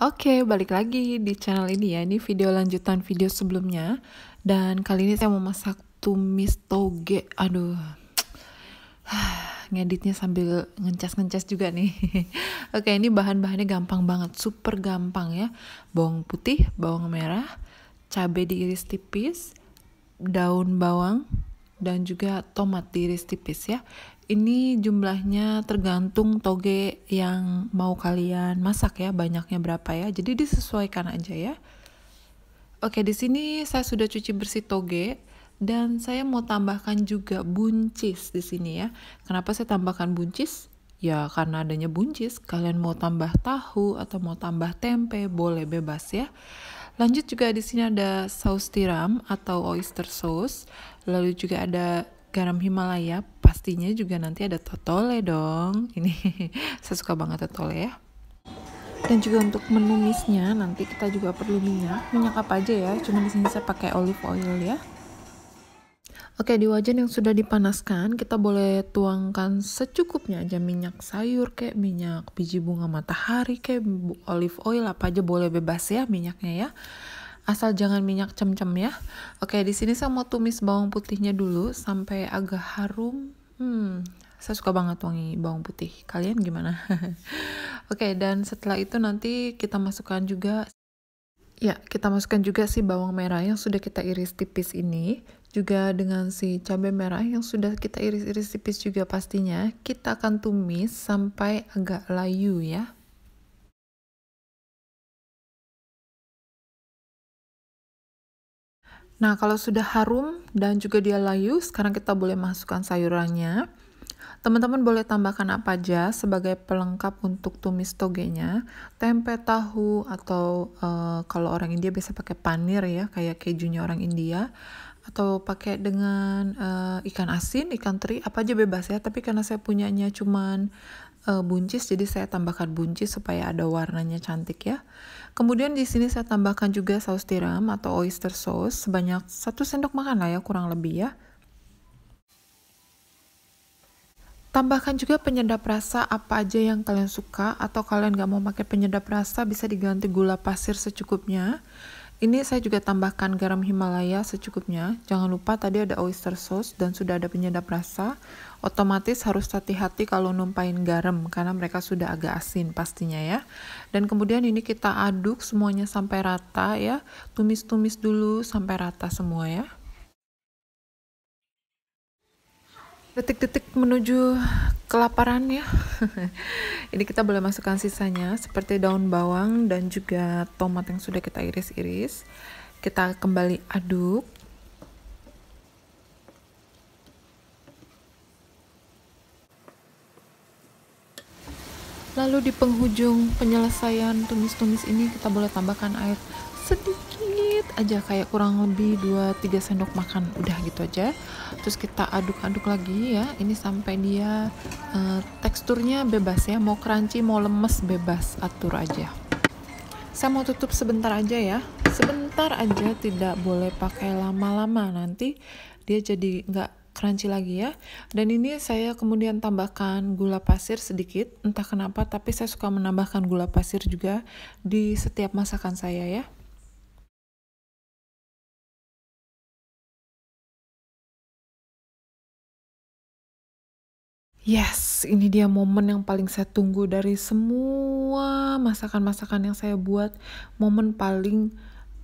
Oke, balik lagi di channel ini ya. Ini video lanjutan video sebelumnya. Dan kali ini saya mau masak tumis toge. Aduh, ngeditnya sambil ngecas ngecas juga nih. Oke, ini bahan-bahannya gampang banget. Super gampang ya. Bawang putih, bawang merah, cabai diiris tipis, daun bawang, dan juga tomat tiris tipis ya. Ini jumlahnya tergantung toge yang mau kalian masak ya, banyaknya berapa ya. Jadi disesuaikan aja ya. Oke, di sini saya sudah cuci bersih toge dan saya mau tambahkan juga buncis di sini ya. Kenapa saya tambahkan buncis? Ya karena adanya buncis, kalian mau tambah tahu atau mau tambah tempe boleh bebas ya. Lanjut juga di sini ada saus tiram atau oyster sauce, lalu juga ada garam Himalaya, pastinya juga nanti ada totole dong. Ini saya suka banget totole ya. Dan juga untuk menumisnya nanti kita juga perlu minyak. Minyak apa aja ya? Cuma di sini saya pakai olive oil ya. Oke, di wajan yang sudah dipanaskan, kita boleh tuangkan secukupnya aja minyak sayur kayak minyak biji bunga matahari kayak olive oil apa aja boleh bebas ya minyaknya ya. Asal jangan minyak cem-cem ya. Oke, di sini saya mau tumis bawang putihnya dulu sampai agak harum. Hmm, saya suka banget wangi bawang putih. Kalian gimana? Oke, dan setelah itu nanti kita masukkan juga Ya, kita masukkan juga si bawang merah yang sudah kita iris tipis ini, juga dengan si cabai merah yang sudah kita iris-iris tipis juga pastinya. Kita akan tumis sampai agak layu ya. Nah, kalau sudah harum dan juga dia layu, sekarang kita boleh masukkan sayurannya. Teman-teman boleh tambahkan apa aja sebagai pelengkap untuk tumis togenya. Tempe tahu atau e, kalau orang India bisa pakai panir ya, kayak kejunya orang India atau pakai dengan e, ikan asin, ikan teri, apa aja bebas ya. Tapi karena saya punyanya cuman e, buncis, jadi saya tambahkan buncis supaya ada warnanya cantik ya. Kemudian di sini saya tambahkan juga saus tiram atau oyster sauce sebanyak satu sendok makan lah ya, kurang lebih ya. Tambahkan juga penyedap rasa apa aja yang kalian suka atau kalian gak mau pakai penyedap rasa bisa diganti gula pasir secukupnya. Ini saya juga tambahkan garam Himalaya secukupnya. Jangan lupa tadi ada oyster sauce dan sudah ada penyedap rasa. Otomatis harus hati-hati kalau numpain garam karena mereka sudah agak asin pastinya ya. Dan kemudian ini kita aduk semuanya sampai rata ya. Tumis-tumis dulu sampai rata semua ya. detik-detik menuju kelaparan ya. Ini kita boleh masukkan sisanya seperti daun bawang dan juga tomat yang sudah kita iris-iris. Kita kembali aduk. Lalu di penghujung penyelesaian tumis-tumis ini kita boleh tambahkan air sedikit aja kayak kurang lebih 2-3 sendok makan udah gitu aja terus kita aduk-aduk lagi ya ini sampai dia uh, teksturnya bebas ya mau crunchy mau lemes bebas atur aja saya mau tutup sebentar aja ya sebentar aja tidak boleh pakai lama-lama nanti dia jadi nggak crunchy lagi ya. Dan ini saya kemudian tambahkan gula pasir sedikit, entah kenapa tapi saya suka menambahkan gula pasir juga di setiap masakan saya ya. Yes, ini dia momen yang paling saya tunggu dari semua masakan-masakan yang saya buat. Momen paling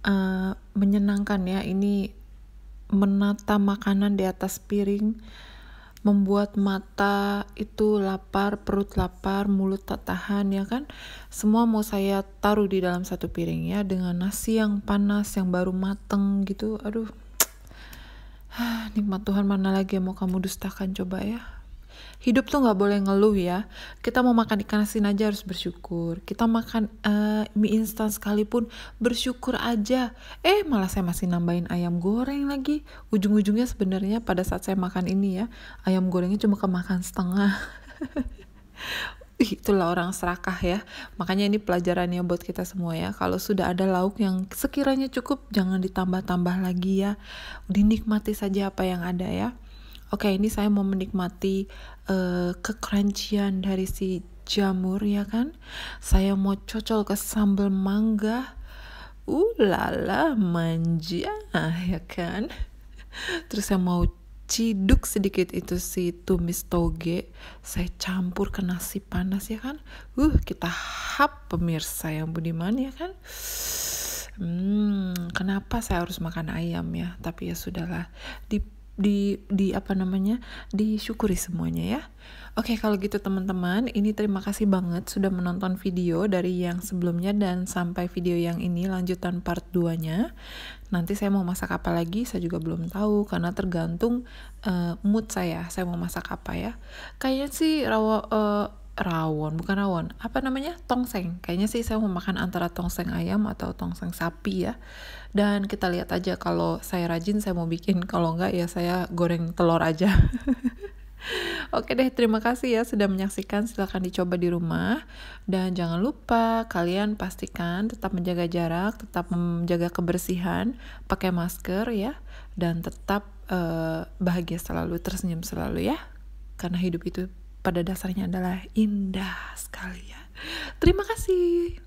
uh, menyenangkan ya, ini menata makanan di atas piring, membuat mata itu lapar, perut lapar, mulut tak tahan ya kan. Semua mau saya taruh di dalam satu piring ya dengan nasi yang panas yang baru mateng gitu. Aduh. Nikmat Tuhan mana lagi yang mau kamu dustakan coba ya hidup tuh nggak boleh ngeluh ya kita mau makan ikan asin aja harus bersyukur kita makan uh, mie instan sekalipun bersyukur aja eh malah saya masih nambahin ayam goreng lagi ujung-ujungnya sebenarnya pada saat saya makan ini ya ayam gorengnya cuma kemakan setengah itulah orang serakah ya makanya ini pelajarannya buat kita semua ya kalau sudah ada lauk yang sekiranya cukup jangan ditambah-tambah lagi ya dinikmati saja apa yang ada ya oke okay, ini saya mau menikmati uh, kekerancian dari si jamur ya kan saya mau cocol ke sambal mangga ulala uh, manja ya kan terus saya mau ciduk sedikit itu si tumis toge saya campur ke nasi panas ya kan uh kita hap pemirsa yang budiman ya kan hmm kenapa saya harus makan ayam ya tapi ya sudahlah di di di apa namanya disyukuri semuanya ya oke kalau gitu teman-teman ini terima kasih banget sudah menonton video dari yang sebelumnya dan sampai video yang ini lanjutan part 2 nya nanti saya mau masak apa lagi saya juga belum tahu karena tergantung uh, mood saya saya mau masak apa ya kayaknya sih rawa uh, rawon bukan rawon apa namanya tongseng kayaknya sih saya mau makan antara tongseng ayam atau tongseng sapi ya dan kita lihat aja kalau saya rajin saya mau bikin kalau enggak ya saya goreng telur aja Oke deh, terima kasih ya sudah menyaksikan. Silahkan dicoba di rumah. Dan jangan lupa kalian pastikan tetap menjaga jarak, tetap menjaga kebersihan, pakai masker ya. Dan tetap uh, bahagia selalu, tersenyum selalu ya. Karena hidup itu pada dasarnya adalah indah sekali ya. Terima kasih.